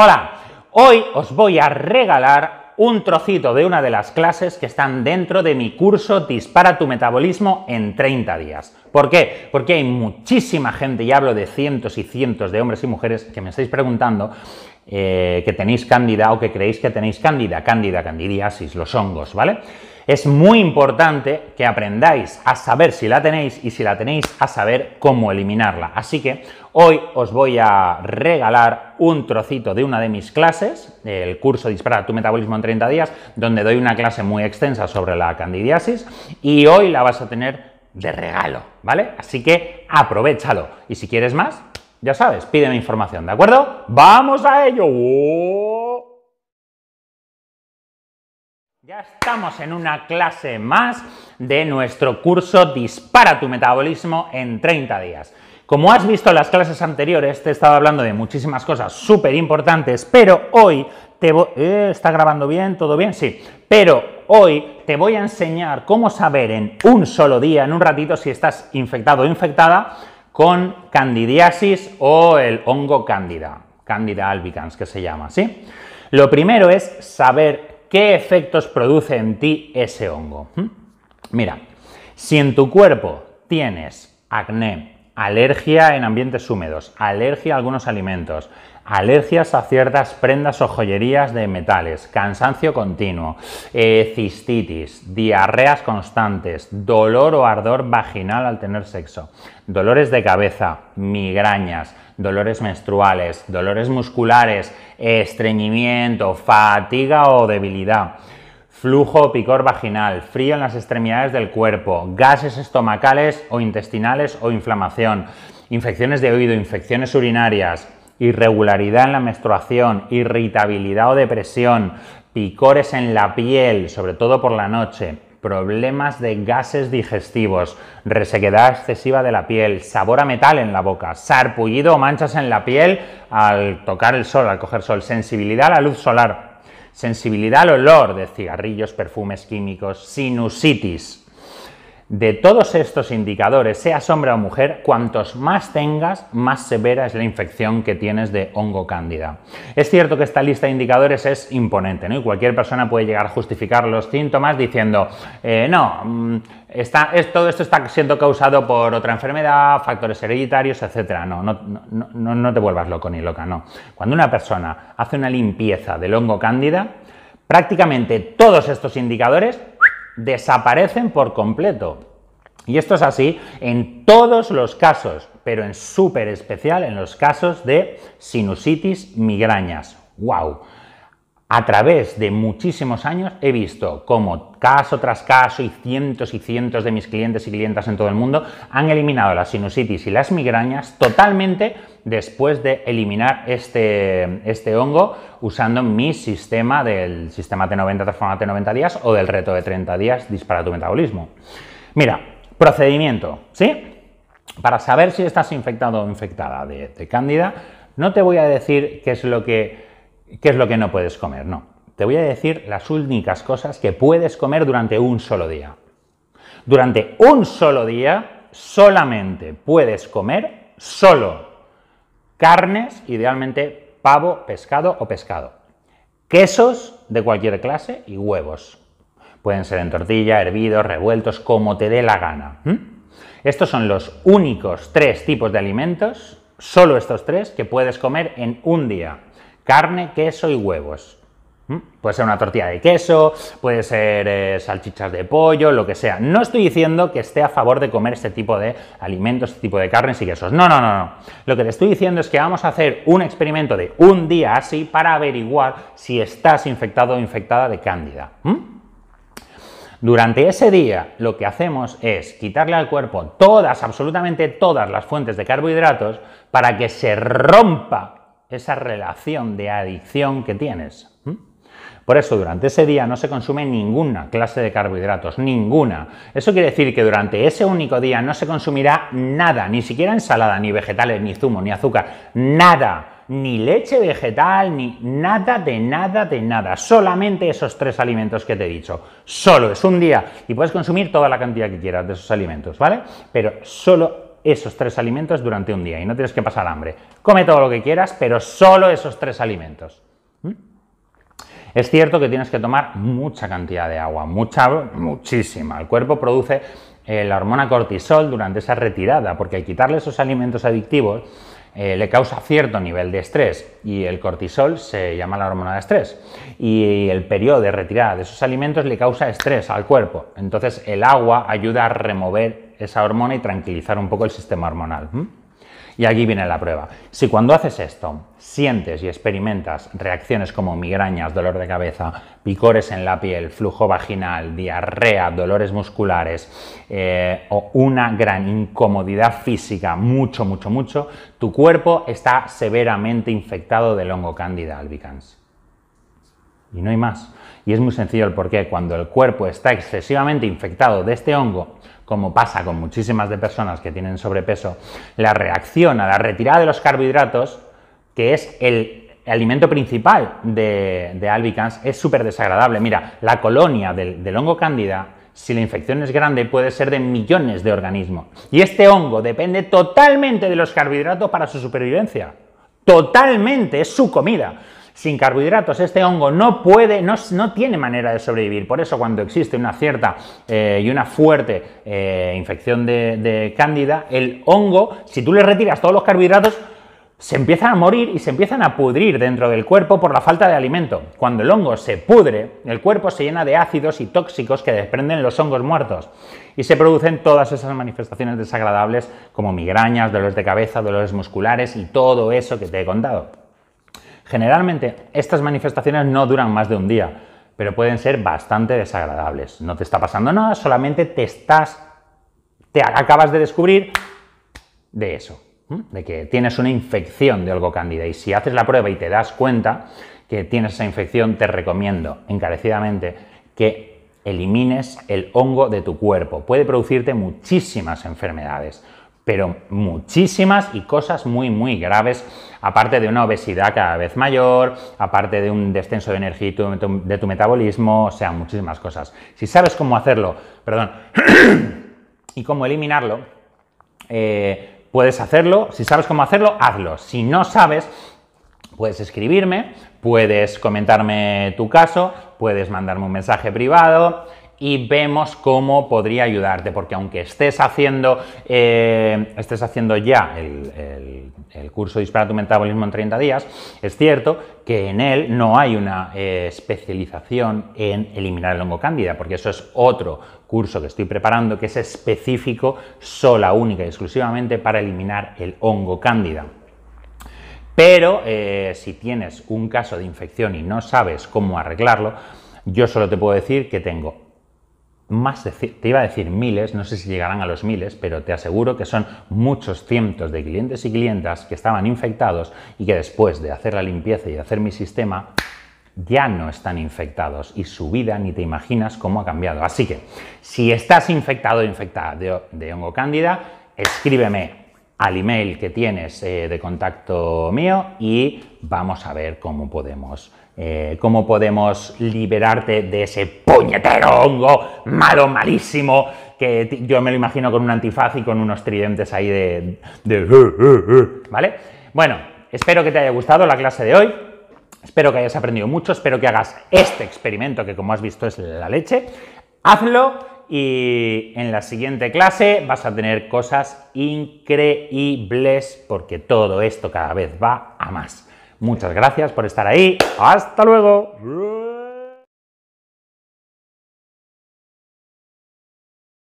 Hola, hoy os voy a regalar un trocito de una de las clases que están dentro de mi curso Dispara tu metabolismo en 30 días. ¿Por qué? Porque hay muchísima gente, y hablo de cientos y cientos de hombres y mujeres que me estáis preguntando eh, que tenéis cándida o que creéis que tenéis cándida, cándida, candidiasis, los hongos, ¿vale? es muy importante que aprendáis a saber si la tenéis y si la tenéis a saber cómo eliminarla. Así que hoy os voy a regalar un trocito de una de mis clases, el curso Dispara tu metabolismo en 30 días, donde doy una clase muy extensa sobre la candidiasis y hoy la vas a tener de regalo, ¿vale? Así que aprovechalo y si quieres más, ya sabes, pídeme información, ¿de acuerdo? ¡Vamos a ello! Ya estamos en una clase más de nuestro curso Dispara tu metabolismo en 30 días. Como has visto en las clases anteriores, te he estado hablando de muchísimas cosas súper importantes, pero hoy te voy... Eh, ¿Está grabando bien? ¿Todo bien? Sí. Pero hoy te voy a enseñar cómo saber en un solo día, en un ratito, si estás infectado o infectada con candidiasis o el hongo cándida, cándida albicans que se llama, ¿sí? Lo primero es saber qué efectos produce en ti ese hongo. ¿Mm? Mira, si en tu cuerpo tienes acné, alergia en ambientes húmedos, alergia a algunos alimentos, alergias a ciertas prendas o joyerías de metales, cansancio continuo, eh, cistitis, diarreas constantes, dolor o ardor vaginal al tener sexo, dolores de cabeza, migrañas, dolores menstruales, dolores musculares, estreñimiento, fatiga o debilidad flujo o picor vaginal, frío en las extremidades del cuerpo, gases estomacales o intestinales o inflamación, infecciones de oído, infecciones urinarias, irregularidad en la menstruación, irritabilidad o depresión, picores en la piel, sobre todo por la noche, problemas de gases digestivos, resequedad excesiva de la piel, sabor a metal en la boca, sarpullido o manchas en la piel al tocar el sol, al coger sol, sensibilidad a la luz solar, sensibilidad al olor de cigarrillos, perfumes químicos, sinusitis, de todos estos indicadores, sea hombre o mujer, cuantos más tengas, más severa es la infección que tienes de hongo cándida. Es cierto que esta lista de indicadores es imponente, ¿no? Y cualquier persona puede llegar a justificar los síntomas diciendo, eh, no, mm, está, es, todo esto está siendo causado por otra enfermedad, factores hereditarios, etcétera. No no, no, te vuelvas loco ni loca, no. Cuando una persona hace una limpieza del hongo cándida, prácticamente todos estos indicadores desaparecen por completo. Y esto es así en todos los casos, pero en súper especial en los casos de sinusitis migrañas. ¡Wow! a través de muchísimos años he visto cómo caso tras caso y cientos y cientos de mis clientes y clientas en todo el mundo han eliminado las sinusitis y las migrañas totalmente después de eliminar este, este hongo usando mi sistema del sistema T90 transformado T90 días o del reto de 30 días dispara tu metabolismo. Mira, procedimiento, ¿sí? Para saber si estás infectado o infectada de, de cándida, no te voy a decir qué es lo que ¿Qué es lo que no puedes comer? No. Te voy a decir las únicas cosas que puedes comer durante un solo día. Durante un solo día solamente puedes comer solo carnes, idealmente pavo, pescado o pescado. Quesos de cualquier clase y huevos. Pueden ser en tortilla, hervidos, revueltos, como te dé la gana. Estos son los únicos tres tipos de alimentos, solo estos tres, que puedes comer en un día carne, queso y huevos. ¿Mm? Puede ser una tortilla de queso, puede ser eh, salchichas de pollo, lo que sea. No estoy diciendo que esté a favor de comer este tipo de alimentos, este tipo de carnes y quesos. No, no, no, no. Lo que te estoy diciendo es que vamos a hacer un experimento de un día así para averiguar si estás infectado o infectada de cándida. ¿Mm? Durante ese día lo que hacemos es quitarle al cuerpo todas, absolutamente todas las fuentes de carbohidratos para que se rompa esa relación de adicción que tienes. Por eso durante ese día no se consume ninguna clase de carbohidratos, ninguna. Eso quiere decir que durante ese único día no se consumirá nada, ni siquiera ensalada, ni vegetales, ni zumo, ni azúcar, nada ni leche vegetal, ni nada de nada de nada. Solamente esos tres alimentos que te he dicho. Solo es un día y puedes consumir toda la cantidad que quieras de esos alimentos, ¿vale? Pero solo esos tres alimentos durante un día y no tienes que pasar hambre. Come todo lo que quieras, pero solo esos tres alimentos. ¿Mm? Es cierto que tienes que tomar mucha cantidad de agua, mucha, muchísima. El cuerpo produce eh, la hormona cortisol durante esa retirada, porque al quitarle esos alimentos adictivos, eh, le causa cierto nivel de estrés y el cortisol se llama la hormona de estrés y el periodo de retirada de esos alimentos le causa estrés al cuerpo. Entonces el agua ayuda a remover esa hormona y tranquilizar un poco el sistema hormonal. Y aquí viene la prueba. Si cuando haces esto sientes y experimentas reacciones como migrañas, dolor de cabeza, picores en la piel, flujo vaginal, diarrea, dolores musculares eh, o una gran incomodidad física, mucho, mucho, mucho, tu cuerpo está severamente infectado del hongo Candida albicans. Y no hay más. Y es muy sencillo el porqué. Cuando el cuerpo está excesivamente infectado de este hongo, como pasa con muchísimas de personas que tienen sobrepeso, la reacción a la retirada de los carbohidratos, que es el alimento principal de, Albicans, es súper desagradable. Mira, la colonia del hongo cándida si la infección es grande, puede ser de millones de organismos. Y este hongo depende totalmente de los carbohidratos para su supervivencia. Totalmente, es su comida sin carbohidratos, este hongo no puede, no, tiene manera de sobrevivir. Por eso cuando existe una cierta eh, y una fuerte eh, infección de, de cándida, el hongo, si tú le retiras todos los carbohidratos, se empiezan a morir y se empiezan a pudrir dentro del cuerpo por la falta de alimento. Cuando el hongo se pudre, el cuerpo se llena de ácidos y tóxicos que desprenden los hongos muertos y se producen todas esas manifestaciones desagradables como migrañas, dolores de cabeza, dolores musculares y todo eso que te he contado. Generalmente estas manifestaciones no duran más de un día, pero pueden ser bastante desagradables. No te está pasando nada, solamente te estás, te acabas de descubrir de eso, de que tienes una infección de algo cándida. Y si haces la prueba y te das cuenta que tienes esa infección, te recomiendo encarecidamente que elimines el hongo de tu cuerpo. Puede producirte muchísimas enfermedades, pero muchísimas y cosas muy, muy graves aparte de una obesidad cada vez mayor, aparte de un descenso de energía de tu metabolismo, o sea, muchísimas cosas. Si sabes cómo hacerlo, perdón, y cómo eliminarlo, eh, puedes hacerlo. Si sabes cómo hacerlo, hazlo. Si no sabes, puedes escribirme, puedes comentarme tu caso, puedes mandarme un mensaje privado y vemos cómo podría ayudarte, porque aunque estés haciendo, eh, estés haciendo ya el, curso Dispara tu metabolismo en 30 días, es cierto que en él no hay una eh, especialización en eliminar el hongo cándida, porque eso es otro curso que estoy preparando que es específico, sola, única y exclusivamente para eliminar el hongo cándida. Pero eh, si tienes un caso de infección y no sabes cómo arreglarlo, yo solo te puedo decir que tengo más te iba a decir miles, no sé si llegarán a los miles, pero te aseguro que son muchos cientos de clientes y clientas que estaban infectados y que después de hacer la limpieza y hacer mi sistema, ya no están infectados y su vida ni te imaginas cómo ha cambiado. Así que, si estás infectado o infectada de, hongo cándida, escríbeme al email que tienes eh, de contacto mío y vamos a ver cómo podemos, eh, cómo podemos liberarte de ese puñetero hongo malo, malísimo, que yo me lo imagino con un antifaz y con unos tridentes ahí de... de ¿Vale? Bueno, espero que te haya gustado la clase de hoy. Espero que hayas aprendido mucho, espero que hagas este experimento que como has visto es la leche. Hazlo y en la siguiente clase vas a tener cosas increíbles porque todo esto cada vez va a más. Muchas gracias por estar ahí. Hasta luego.